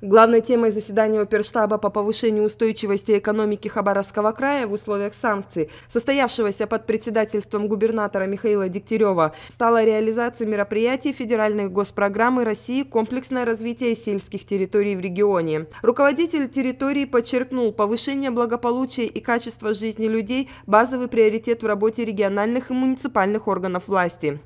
Главной темой заседания Оперштаба по повышению устойчивости экономики Хабаровского края в условиях санкций, состоявшегося под председательством губернатора Михаила Дегтярева, стала реализация мероприятий федеральной госпрограммы России «Комплексное развитие сельских территорий в регионе». Руководитель территории подчеркнул, повышение благополучия и качества жизни людей – базовый приоритет в работе региональных и муниципальных органов власти.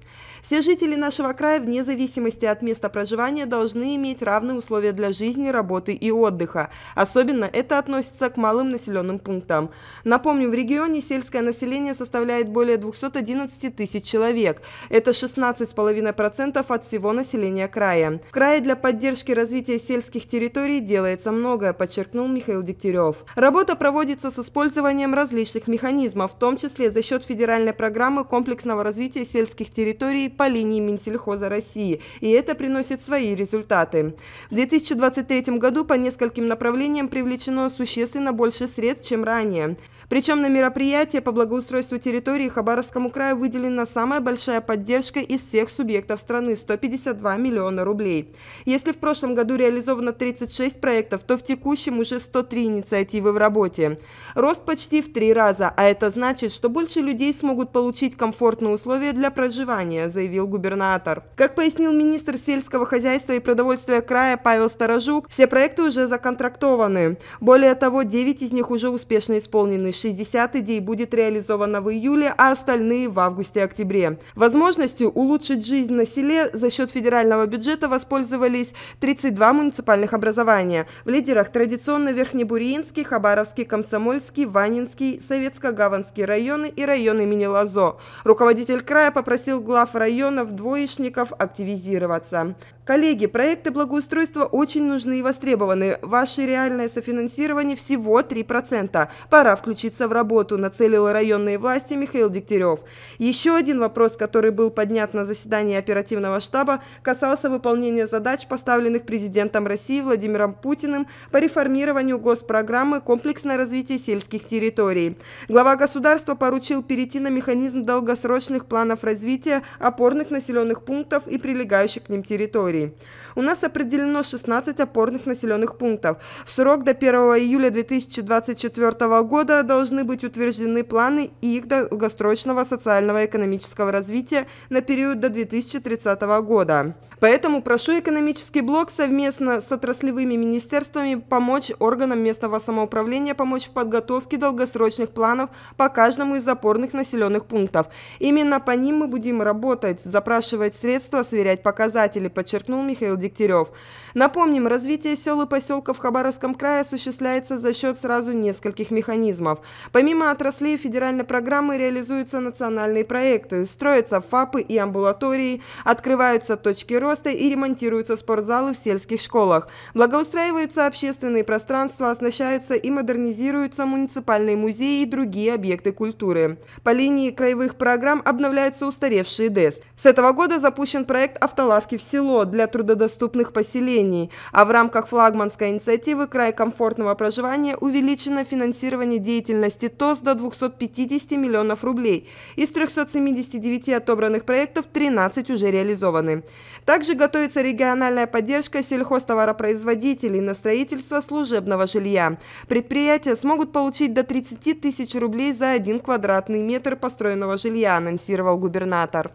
Все жители нашего края, вне зависимости от места проживания, должны иметь равные условия для жизни, работы и отдыха. Особенно это относится к малым населенным пунктам. Напомню, в регионе сельское население составляет более 211 тысяч человек. Это 16,5% от всего населения края. В крае для поддержки развития сельских территорий делается многое, подчеркнул Михаил Дегтярев. Работа проводится с использованием различных механизмов, в том числе за счет федеральной программы комплексного развития сельских территорий по линии Минсельхоза России, и это приносит свои результаты. В 2023 году по нескольким направлениям привлечено существенно больше средств, чем ранее. Причем на мероприятие по благоустройству территории Хабаровскому краю выделена самая большая поддержка из всех субъектов страны – 152 миллиона рублей. Если в прошлом году реализовано 36 проектов, то в текущем уже 103 инициативы в работе. Рост почти в три раза, а это значит, что больше людей смогут получить комфортные условия для проживания, заявил губернатор. Как пояснил министр сельского хозяйства и продовольствия края Павел Старожук, все проекты уже законтрактованы. Более того, 9 из них уже успешно исполнены, 60 идей будет реализовано в июле, а остальные в августе-октябре. Возможностью улучшить жизнь на селе за счет федерального бюджета воспользовались 32 муниципальных образования. В лидерах традиционно Верхнебуриинский, Хабаровский, Комсомольский, Ванинский, Советско-Гаванский районы и район имени Лозо. Руководитель края попросил глав районов двоечников активизироваться. Коллеги, проекты благоустройства очень нужны и востребованы. Ваше реальное софинансирование всего 3%. Пора включить включиться в работу, нацелил районные власти Михаил Дегтярев. Еще один вопрос, который был поднят на заседании оперативного штаба, касался выполнения задач, поставленных президентом России Владимиром Путиным по реформированию госпрограммы «Комплексное развитие сельских территорий». Глава государства поручил перейти на механизм долгосрочных планов развития опорных населенных пунктов и прилегающих к ним территорий. У нас определено 16 опорных населенных пунктов. В срок до 1 июля 2024 года должны быть утверждены планы их долгосрочного социального и экономического развития на период до 2030 года. Поэтому прошу экономический блок совместно с отраслевыми министерствами помочь органам местного самоуправления помочь в подготовке долгосрочных планов по каждому из запорных населенных пунктов. Именно по ним мы будем работать, запрашивать средства, сверять показатели, подчеркнул Михаил Дегтярев. Напомним, развитие сел и поселков в Хабаровском крае осуществляется за счет сразу нескольких механизмов. Помимо отраслей федеральной программы реализуются национальные проекты, строятся ФАПы и амбулатории, открываются точки роста, роста и ремонтируются спортзалы в сельских школах. Благоустраиваются общественные пространства, оснащаются и модернизируются муниципальные музеи и другие объекты культуры. По линии краевых программ обновляются устаревшие ДЭС. С этого года запущен проект «Автолавки в село» для трудодоступных поселений. А в рамках флагманской инициативы «Край комфортного проживания» увеличено финансирование деятельности ТОС до 250 миллионов рублей. Из 379 отобранных проектов 13 уже реализованы. Также также готовится региональная поддержка сельхозтоваропроизводителей на строительство служебного жилья. Предприятия смогут получить до 30 тысяч рублей за один квадратный метр построенного жилья, анонсировал губернатор.